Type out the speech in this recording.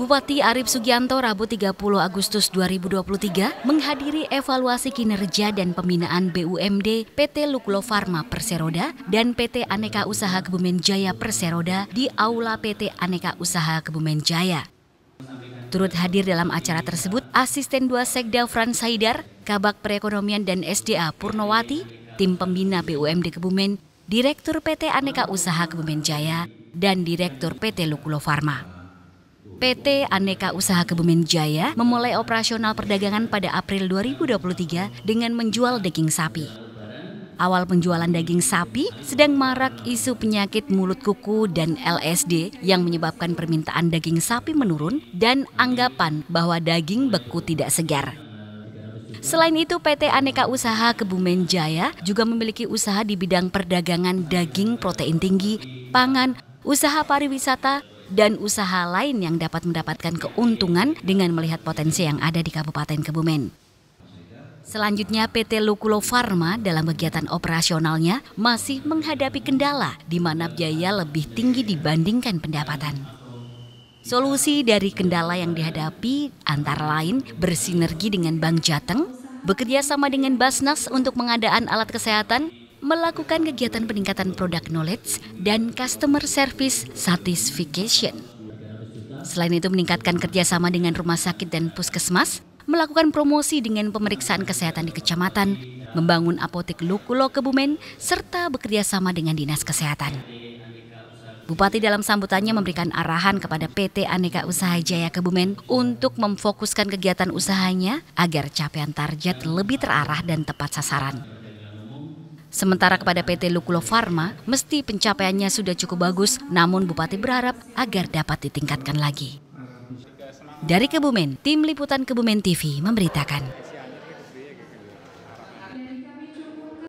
Bupati Arif Sugianto Rabu 30 Agustus 2023 menghadiri evaluasi kinerja dan pembinaan BUMD PT Luklo Farma Perseroda dan PT Aneka Usaha Kebumen Jaya Perseroda di Aula PT Aneka Usaha Kebumen Jaya. Turut hadir dalam acara tersebut Asisten Dua Sekda Frans Haidar, Kabak Perekonomian dan SDA Purnowati, Tim Pembina BUMD Kebumen, Direktur PT Aneka Usaha Kebumen Jaya, dan Direktur PT Lukulo Farma. PT Aneka Usaha Kebumen Jaya memulai operasional perdagangan pada April 2023 dengan menjual daging sapi. Awal penjualan daging sapi sedang marak isu penyakit mulut kuku dan LSD yang menyebabkan permintaan daging sapi menurun dan anggapan bahwa daging beku tidak segar. Selain itu, PT Aneka Usaha Kebumen Jaya juga memiliki usaha di bidang perdagangan daging protein tinggi, pangan, usaha pariwisata, dan usaha lain yang dapat mendapatkan keuntungan dengan melihat potensi yang ada di Kabupaten Kebumen. Selanjutnya PT Lukulo Farma dalam kegiatan operasionalnya masih menghadapi kendala di mana biaya lebih tinggi dibandingkan pendapatan. Solusi dari kendala yang dihadapi antara lain bersinergi dengan Bank Jateng, bekerja sama dengan Basnas untuk pengadaan alat kesehatan, melakukan kegiatan peningkatan produk knowledge dan customer service satisfaction. Selain itu meningkatkan kerjasama dengan rumah sakit dan puskesmas, melakukan promosi dengan pemeriksaan kesehatan di kecamatan, membangun apotek Lukulo Kebumen, serta bekerjasama dengan Dinas Kesehatan. Bupati dalam sambutannya memberikan arahan kepada PT Aneka Usaha Jaya Kebumen untuk memfokuskan kegiatan usahanya agar capaian target lebih terarah dan tepat sasaran. Sementara kepada PT Lukulo Farma, mesti pencapaiannya sudah cukup bagus, namun Bupati berharap agar dapat ditingkatkan lagi. Dari Kebumen, Tim Liputan Kebumen TV memberitakan.